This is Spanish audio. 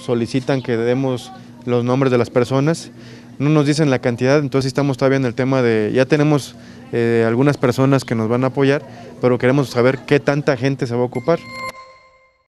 solicitan que demos los nombres de las personas, no nos dicen la cantidad, entonces estamos todavía en el tema de, ya tenemos eh, algunas personas que nos van a apoyar, pero queremos saber qué tanta gente se va a ocupar.